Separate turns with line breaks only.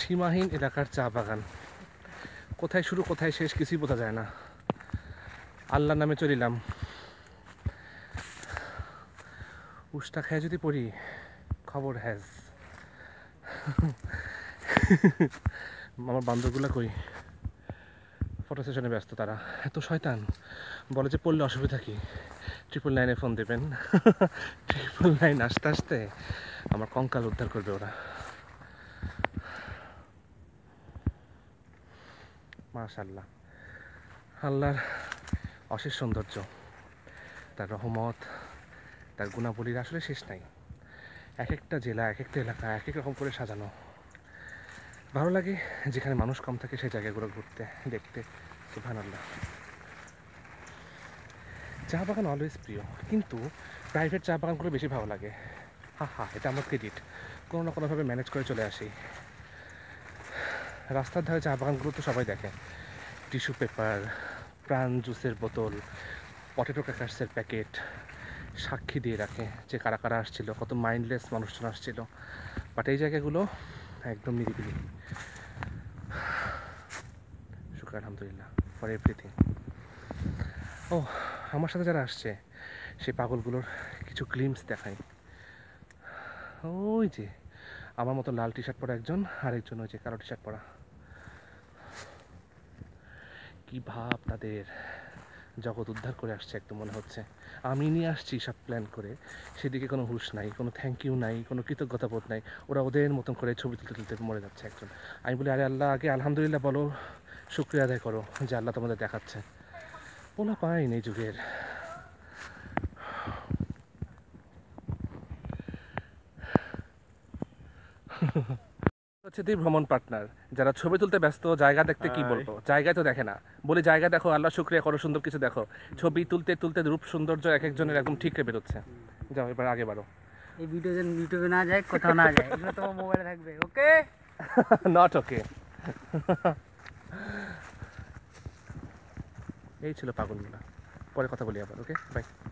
সীমাহীন এলাকার চা বাগান কোথায় শুরু কোথায় শেষ কিছুই বোঝা যায় না আল্লাহ নামে চলিলাম উষ্টা খায় যদি পড়ি খবর হ্যাজ আমার বান্ধবগুলো কই ফটো সেশনে ব্যস্ত তারা এত শয়তান বলে যে পড়লে অসুবিধা কি ট্রিপল নাইনে ফোন দেবেন ট্রিপল নাইন আসতে আসতে আমার কঙ্কাল উদ্ধার করবে ওরা মাশাল্লাহ আল্লাহর অশেষ সৌন্দর্য তার রহমত তার গুণাবলীর আসলে শেষ নাই এক একটা জেলা এক একটা এলাকা এক এক রকম করে সাজানো ভালো লাগে যেখানে মানুষ কম থাকে সেই জায়গাগুলো ঘুরতে দেখতে সুফান আল্লাহ চা বাগান অলওয়েজ প্রিয় কিন্তু প্রাইভেট চা বাগানগুলো বেশি ভালো লাগে হা হা এটা আমার ক্রেডিট কোনো না কোনোভাবে ম্যানেজ করে চলে আসি রাস্তার ধারে চা বাগানগুলো তো সবাই দেখে টিস্যু পেপার প্রাণ জুসের বোতল পটেটো ক্যাকার্সের প্যাকেট সাক্ষী দিয়ে রাখে যে কারা কারা আসছিল কত মাইন্ডলেস মানুষজন আসছিল বাট এই জায়গাগুলো একদম নিরিবিলি শুক্র আলহামদুলিল্লাহ ফর এভরিথিং ও আমার সাথে যারা আসছে সেই পাগলগুলোর কিছু ক্লিমস দেখায় ওই যে আমার মতো লাল টি শার্ট পরা একজন আরেকজন হয়েছে কালো টি শার্ট পরা কি ভাব তাদের জগৎ উদ্ধার করে আসছে একদম মনে হচ্ছে আমি নিয়ে আসছি সব প্ল্যান করে সেদিকে কোনো হুশ নাই কোনো থ্যাংক ইউ নাই কোনো কৃতজ্ঞতা বোধ নাই ওরা ওদের মতন করে ছবি তুলতে তুলতে মরে যাচ্ছে একজন আমি বলি আরে আল্লাহ আগে আলহামদুলিল্লাহ বলো শুক্রিয়া আদায় করো যে আল্লাহ তোমাদের দেখাচ্ছে কোনো পাইনি যুগের হচ্ছে তুই ভ্রমণ পার্টনার যারা ছবি তুলতে ব্যস্ত জায়গা দেখতে কি বলবো জায়গায় তো দেখে না বলি জায়গা দেখো আল্লাহ শুক্রিয়া করো সুন্দর কিছু দেখো ছবি তুলতে তুলতে রূপ সৌন্দর্য এক একজনের একদম ঠিকরে বেরোচ্ছে যাও এবার আগে বাড়ো এই ভিডিও যেন ইউটিউবে না যায় কোথাও না যায় এগুলো তোমার মোবাইলে থাকবে ওকে নট ওকে এই ছিল পাগলগুলা পরে কথা বলি আবার ওকে বাই